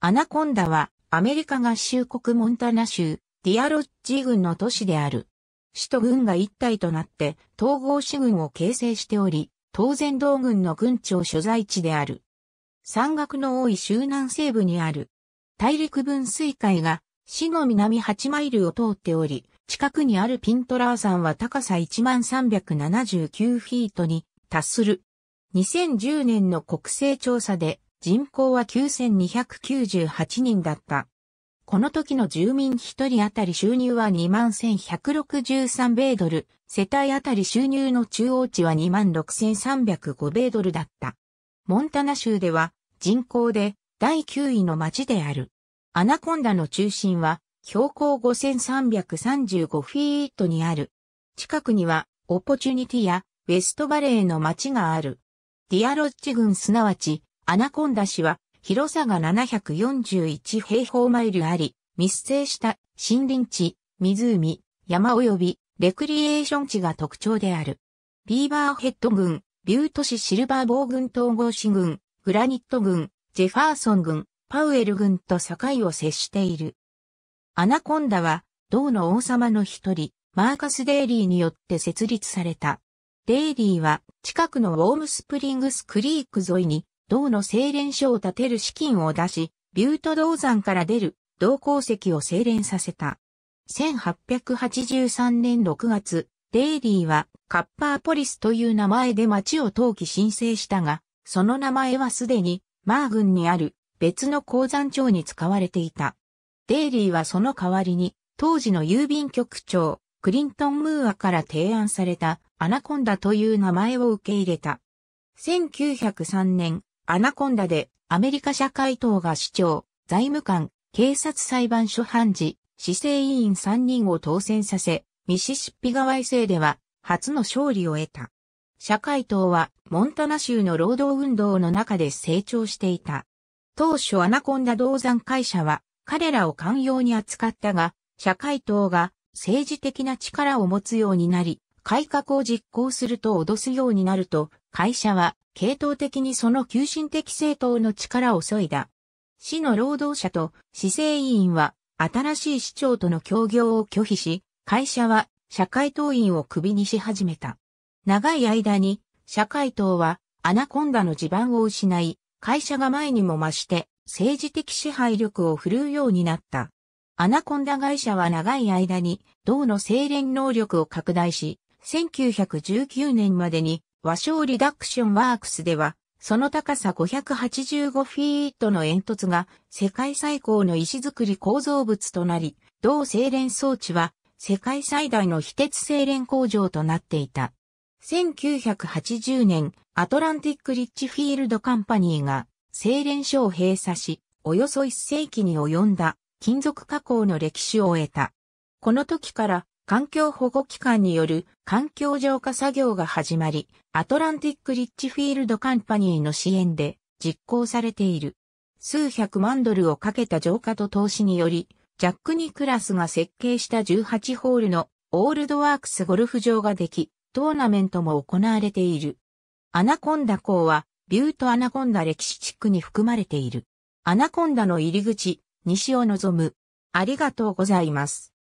アナコンダはアメリカ合衆国モンタナ州ディアロッジ郡の都市である。市と軍が一体となって統合市軍を形成しており、当然道軍の軍庁所在地である。山岳の多い州南西部にある。大陸分水海が市の南8マイルを通っており、近くにあるピントラー山は高さ1379フィートに達する。2010年の国勢調査で人口は9298人だった。この時の住民1人当たり収入は21,163米ドル、世帯当たり収入の中央値は26,305米ドルだった。モンタナ州では人口で第9位の町である。アナコンダの中心は標高5335フィートにある。近くにはオポチュニティやウェストバレーの町がある。ディアロッチ郡すなわちアナコンダ氏は広さが741平方マイルあり、密生した森林地、湖、山及びレクリエーション地が特徴である。ビーバーヘッド軍、ビュート市シルバーボー統合市軍、グラニット軍、ジェファーソン軍、パウエル軍と境を接している。アナコンダは、銅の王様の一人、マーカス・デイリーによって設立された。デイリーは、近くのウォームスプリングスクリーク沿いに、銅の精錬所を建てる資金を出し、ビュート銅山から出る銅鉱石を精錬させた。1883年6月、デイリーはカッパーポリスという名前で町を登記申請したが、その名前はすでにマー郡にある別の鉱山町に使われていた。デイリーはその代わりに、当時の郵便局長、クリントン・ムーアから提案されたアナコンダという名前を受け入れた。1903年、アナコンダで、アメリカ社会党が市長、財務官、警察裁判所判事、市政委員3人を当選させ、ミシシッピ川衛星では、初の勝利を得た。社会党は、モンタナ州の労働運動の中で成長していた。当初アナコンダ銅山会社は、彼らを寛容に扱ったが、社会党が政治的な力を持つようになり、改革を実行すると脅すようになると、会社は系統的にその求心的政党の力を削いだ。市の労働者と市政委員は新しい市長との協業を拒否し、会社は社会党員を首にし始めた。長い間に社会党はアナコンダの地盤を失い、会社が前にも増して政治的支配力を振るうようになった。アナコンダ会社は長い間に党の精錬能力を拡大し、1919年までに和尚リダクションワークスでは、その高さ585フィートの煙突が世界最高の石造り構造物となり、同精錬装置は世界最大の非鉄精錬工場となっていた。1980年、アトランティック・リッチフィールド・カンパニーが精錬所を閉鎖し、およそ1世紀に及んだ金属加工の歴史を終えた。この時から環境保護機関による環境浄化作業が始まり、アトランティック・リッチフィールド・カンパニーの支援で実行されている。数百万ドルをかけた浄化と投資により、ジャック・ニクラスが設計した18ホールのオールドワークスゴルフ場ができ、トーナメントも行われている。アナコンダ港は、ビュート・アナコンダ歴史地区に含まれている。アナコンダの入り口、西を望む。ありがとうございます。